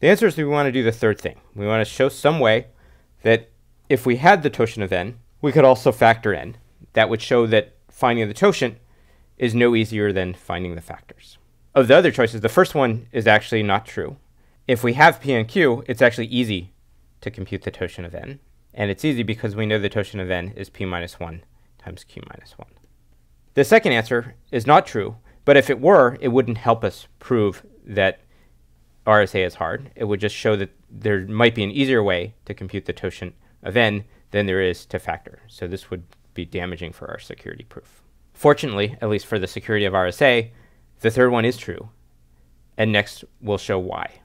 The answer is we want to do the third thing. We want to show some way that if we had the totient of n, we could also factor n. That would show that finding the totient is no easier than finding the factors. Of the other choices, the first one is actually not true. If we have p and q, it's actually easy to compute the totient of n. And it's easy because we know the totient of n is p minus 1 times q minus 1. The second answer is not true, but if it were, it wouldn't help us prove that RSA is hard. It would just show that there might be an easier way to compute the totient of n than there is to factor. So this would be damaging for our security proof. Fortunately, at least for the security of RSA, the third one is true. And next, we'll show why.